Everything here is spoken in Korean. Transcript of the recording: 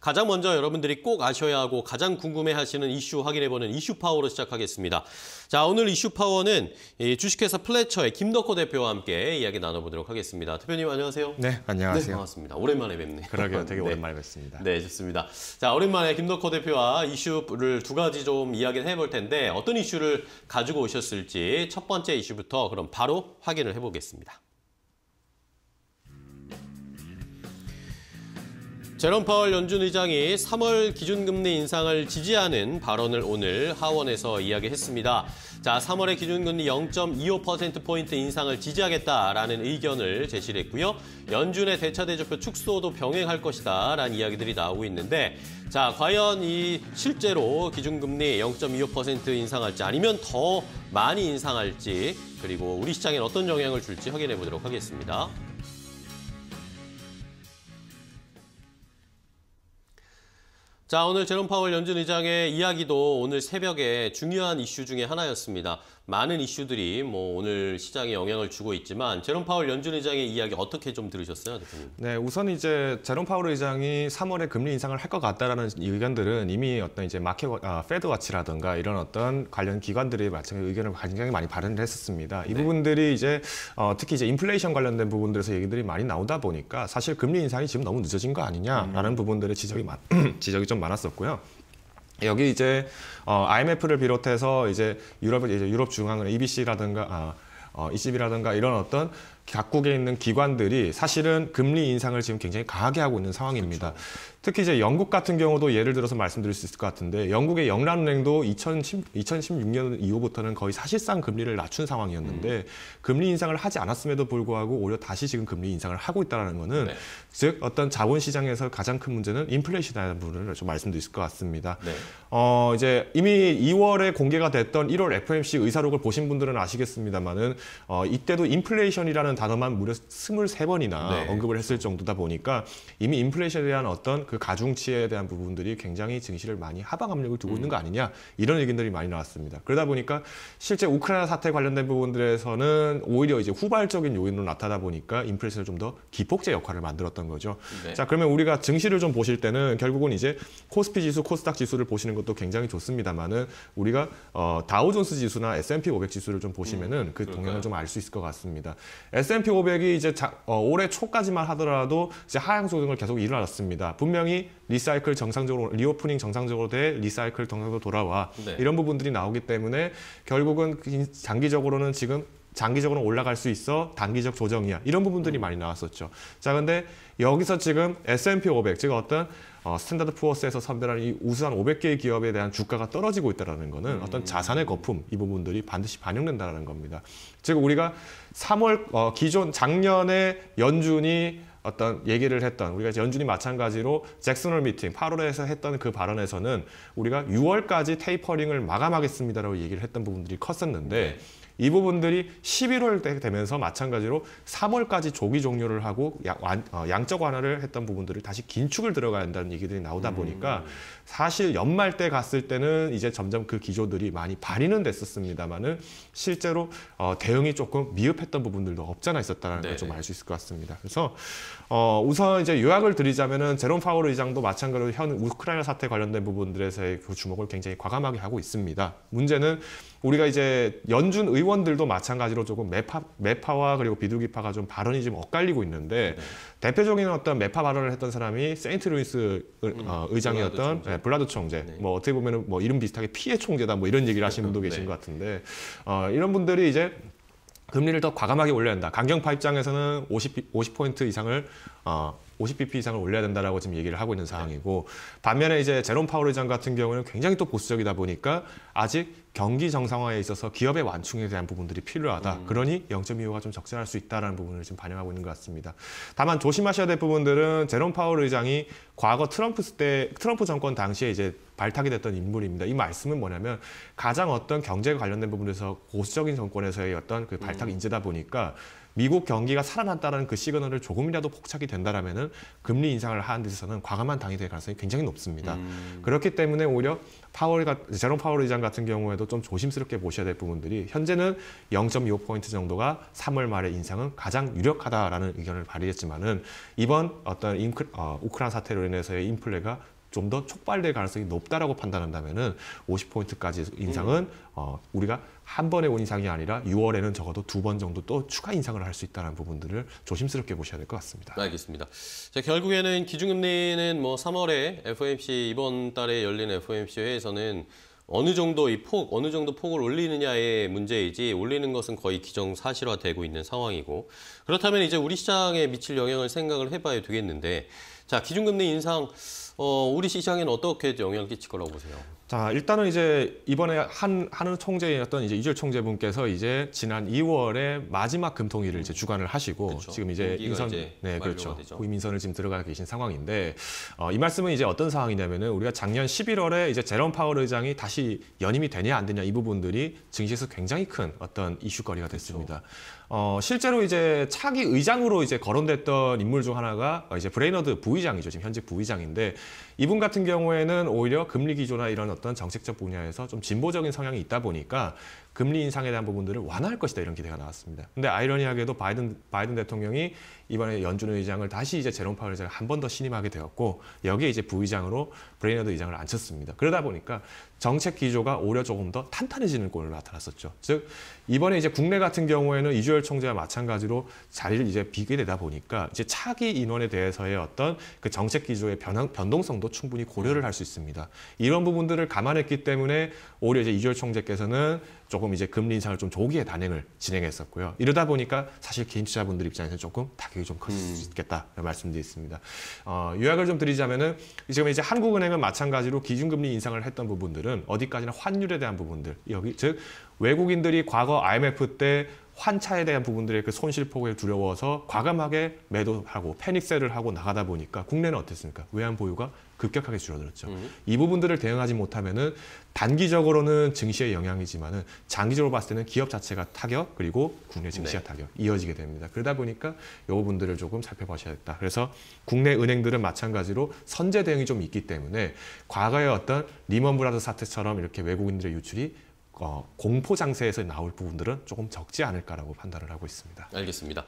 가장 먼저 여러분들이 꼭 아셔야 하고 가장 궁금해하시는 이슈 확인해보는 이슈 파워로 시작하겠습니다. 자 오늘 이슈 파워는 주식회사 플래처의 김덕호 대표와 함께 이야기 나눠보도록 하겠습니다. 대표님 안녕하세요. 네 안녕하세요. 네, 반갑습니다. 오랜만에 뵙네요. 그러게요. 되게 네. 오랜만에 뵙습니다. 네, 네 좋습니다. 자 오랜만에 김덕호 대표와 이슈를 두 가지 좀 이야기를 해볼 텐데 어떤 이슈를 가지고 오셨을지 첫 번째 이슈부터 그럼 바로 확인을 해보겠습니다. 제롬 파월 연준 의장이 3월 기준금리 인상을 지지하는 발언을 오늘 하원에서 이야기했습니다. 자, 3월에 기준금리 0.25%포인트 인상을 지지하겠다라는 의견을 제시 했고요. 연준의 대차 대조표 축소도 병행할 것이다 라는 이야기들이 나오고 있는데 자, 과연 이 실제로 기준금리 0.25% 인상할지 아니면 더 많이 인상할지 그리고 우리 시장에 어떤 영향을 줄지 확인해 보도록 하겠습니다. 자, 오늘 제롬 파월 연준 의장의 이야기도 오늘 새벽에 중요한 이슈 중의 하나였습니다. 많은 이슈들이 뭐 오늘 시장에 영향을 주고 있지만 제롬 파월 연준 의장의 이야기 어떻게 좀 들으셨어요, 대표님? 네, 우선 이제 제롬 파월 의장이 3월에 금리 인상을 할 것 같다라는 의견들은 이미 어떤 이제 마켓 아, 페드 워치라든가 이런 어떤 관련 기관들이 마찬가지 의견을 굉장히 많이 발언을 했었습니다. 이 네. 부분들이 이제 어, 특히 이제 인플레이션 관련된 부분들에서 얘기들이 많이 나오다 보니까 사실 금리 인상이 지금 너무 늦어진 거 아니냐라는 음. 부분들의 지적이 많, 지적이 좀 많았었고요. 여기 이제 어, IMF를 비롯해서 이제 유럽 이제 유럽 중앙은행 EBC라든가 아, 어, ECB라든가 이런 어떤 각국에 있는 기관들이 사실은 금리 인상을 지금 굉장히 강하게 하고 있는 상황입니다. 그렇죠. 특히 이제 영국 같은 경우도 예를 들어서 말씀드릴 수 있을 것 같은데 영국의 영란은행도 2 0 1 6년 이후부터는 거의 사실상 금리를 낮춘 상황이었는데 음. 금리 인상을 하지 않았음에도 불구하고 오히려 다시 지금 금리 인상을 하고 있다는 거는 네. 즉 어떤 자본시장에서 가장 큰 문제는 인플레이션이라는 부분을 좀 말씀드릴 수 있을 것 같습니다. 네. 어 이제 이미 2월에 공개가 됐던 1월 FOMC 의사록을 보신 분들은 아시겠습니다만은 어, 이때도 인플레이션이라는 단어만 무려 23번이나 네. 언급을 했을 정도다 보니까 이미 인플레이션에 대한 어떤 그 가중치에 대한 부분들이 굉장히 증시를 많이 하방 압력을 두고 음. 있는 거 음. 아니냐 이런 의견들이 많이 나왔습니다. 그러다 보니까 실제 우크라이나 사태 관련된 부분들에서는 오히려 이제 후발적인 요인으로 나타나 보니까 인플레이션을 좀 더 기폭제 역할을 만들었던 거죠. 네. 자 그러면 우리가 증시를 좀 보실 때는 결국은 이제 코스피 지수, 코스닥 지수를 보시는 것도 굉장히 좋습니다만은 우리가 어, 다우존스 지수나 S&P 500 지수를 좀 보시면은 음, 그 동향을 좀 알 수 있을 것 같습니다. S&P 500이 이제 자, 어, 올해 초까지만 하더라도 이제 하향 소정을 계속 일어났습니다. 분명 분명히 리사이클 정상적으로 리오프닝 정상적으로 돼 리사이클 정상적으로 돌아와 네. 이런 부분들이 나오기 때문에 결국은 그 장기적으로는 지금 장기적으로 올라갈 수 있어 단기적 조정이야 이런 부분들이 음. 많이 나왔었죠 자 근데 여기서 지금 S&P 500즉 어떤 어, 스탠다드 푸어스에서 선별한 이 우수한 500개의 기업에 대한 주가가 떨어지고 있다는 거는 음. 어떤 자산의 거품 이 부분들이 반드시 반영된다는 겁니다 즉 우리가 3월 어, 기존 작년에 연준이 어떤 얘기를 했던 우리가 연준이 마찬가지로 잭슨홀 미팅 8월에서 했던 그 발언에서는 우리가 6월까지 테이퍼링을 마감하겠습니다라고 얘기를 했던 부분들이 컸었는데 네. 이 부분들이 11월 때 되면서 마찬가지로 3월까지 조기 종료를 하고 어, 양, 적 완화를 했던 부분들을 다시 긴축을 들어가야 한다는 얘기들이 나오다 보니까 음. 사실 연말 때 갔을 때는 이제 점점 그 기조들이 많이 발휘는 됐었습니다마는 실제로 어, 대응이 조금 미흡했던 부분들도 없잖아 있었다는 걸 좀 알수 네. 있을 것 같습니다. 그래서 어, 우선 이제 요약을 드리자면은 제롬 파월 의장도 마찬가지로 현 우크라이나 사태 관련된 부분들에서의 그 주목을 굉장히 과감하게 하고 있습니다. 문제는 우리가 이제 연준 의원 의원들도 마찬가지로 조금 매파, 매파와 그리고 비둘기파가 좀 발언이 좀 엇갈리고 있는데 네. 대표적인 어떤 매파 발언을 했던 사람이 세인트루이스 음, 어, 의장이었던 블라드 총재, 네, 블라드 총재. 네. 뭐 어떻게 보면뭐 이름 비슷하게 피해 총재다 뭐 이런 얘기를 하시는 분도 네. 계신 것 같은데 어, 이런 분들이 이제 금리를 더 과감하게 올려야 한다. 강경파 입장에서는 50, 50포인트 이상을 어, 50bp 이상을 올려야 된다라고 지금 얘기를 하고 있는 네. 상황이고 반면에 이제 제롬 파월 의장 같은 경우는 굉장히 또 보수적이다 보니까 아직 경기 정상화에 있어서 기업의 완충에 대한 부분들이 필요하다. 음. 그러니 0.25가 좀 적절할 수있다는 부분을 지금 반영하고 있는 것 같습니다. 다만 조심하셔야 될 부분들은 제롬 파월 의장이 과거 트럼프 때 트럼프 정권 당시에 이제 발탁이 됐던 인물입니다. 이 말씀은 뭐냐면 가장 어떤 경제 관련된 부분에서 고수적인 정권에서의 어떤 그 발탁 음. 인재다 보니까 미국 경기가 살아났다는 그 시그널을 조금이라도 폭착이 된다라면은 금리 인상을 하는 데 있어서는 과감한 당이 될 가능성이 굉장히 높습니다. 음. 그렇기 때문에 오히려 파월 제롬 파월 의장 같은 경우에 경우에도 좀 조심스럽게 보셔야 될 부분들이 현재는 0.25포인트 정도가 3월 말에 인상은 가장 유력하다라는 의견을 발휘했지만은 이번 어떤 인크, 어, 우크란 사태로 인해서의 인플레가 좀 더 촉발될 가능성이 높다라고 판단한다면은 50포인트까지 인상은 음. 어, 우리가 한 번의 온 인상이 아니라 6월에는 적어도 두 번 정도 또 추가 인상을 할 수 있다는 부분들을 조심스럽게 보셔야 될 것 같습니다. 알겠습니다. 자, 결국에는 기준금리는 뭐 3월에 FOMC 이번 달에 열린 FOMC 회에서는 어느 정도 이 폭, 어느 정도 폭을 올리느냐의 문제이지 올리는 것은 거의 기정사실화되고 있는 상황이고 그렇다면 이제 우리 시장에 미칠 영향을 생각을 해봐야 되겠는데 자 기준금리 인상 어, 우리 시장에는 어떻게 영향을 끼칠 거라고 보세요? 자 일단은 이제 이번에 한 한은 총재였던 이제 이주 총재분께서 이제 지난 2월에 마지막 금통위를 이제 주관을 하시고 그렇죠. 지금 이제 인선 이제 네 그렇죠 후임 인선을 지금 들어가 계신 상황인데 어, 이 말씀은 이제 어떤 상황이냐면은 우리가 작년 11월에 이제 제롬 파월 의장이 다시 연임이 되냐 안 되냐 이 부분들이 증시에서 굉장히 큰 어떤 이슈거리가 됐습니다. 그렇죠. 어, 실제로 이제 차기 의장으로 이제 거론됐던 인물 중 하나가 이제 브레이너드 부 부의장이죠. 지금 현직 부의장인데 이분 같은 경우에는 오히려 금리 기조나 이런 어떤 정책적 분야에서 좀 진보적인 성향이 있다 보니까 금리 인상에 대한 부분들을 완화할 것이다 이런 기대가 나왔습니다. 근데 아이러니하게도 바이든 바이든 대통령이 이번에 연준 의장을 다시 이제 제롬 파월 의장을 한 번 더 신임하게 되었고 여기에 이제 부의장으로 브레이너드 의장을 앉혔습니다. 그러다 보니까 정책 기조가 오히려 조금 더 탄탄해지는 꼴을 나타났었죠. 즉 이번에 이제 국내 같은 경우에는 이주열 총재와 마찬가지로 자리를 이제 비게 되다 보니까 이제 차기 인원에 대해서의 어떤 그 정책 기조의 변한, 변동성도 충분히 고려를 할 수 있습니다. 이런 부분들을 감안했기 때문에 오히려 이제 이주열 총재께서는 조금 이제 금리 인상을 좀 조기에 단행을 진행했었고요. 이러다 보니까 사실 개인 투자분들 입장에서 는 조금 타격이 좀 컸을 음. 수 있겠다 말씀드리습니다 어, 요약을 좀 드리자면은 지금 이제 한국은행은 마찬가지로 기준금리 인상을 했던 부분들은 어디까지나 환율에 대한 부분들 여기 즉 외국인들이 과거 IMF 때 환차에 대한 부분들의 그 손실폭을 두려워서 과감하게 매도하고 패닉세를 하고 나가다 보니까 국내는 어땠습니까? 외환 보유가 급격하게 줄어들었죠. 음. 이 부분들을 대응하지 못하면은 단기적으로는 증시의 영향이지만은 장기적으로 봤을 때는 기업 자체가 타격 그리고 국내 증시가 네. 타격 이어지게 됩니다. 그러다 보니까 이 부분들을 조금 살펴보셔야겠다. 그래서 국내 은행들은 마찬가지로 선제 대응이 좀 있기 때문에 과거의 어떤 리먼 브라더 사태처럼 이렇게 외국인들의 유출이 어, 공포 장세에서 나올 부분들은 조금 적지 않을까라고 판단을 하고 있습니다. 알겠습니다.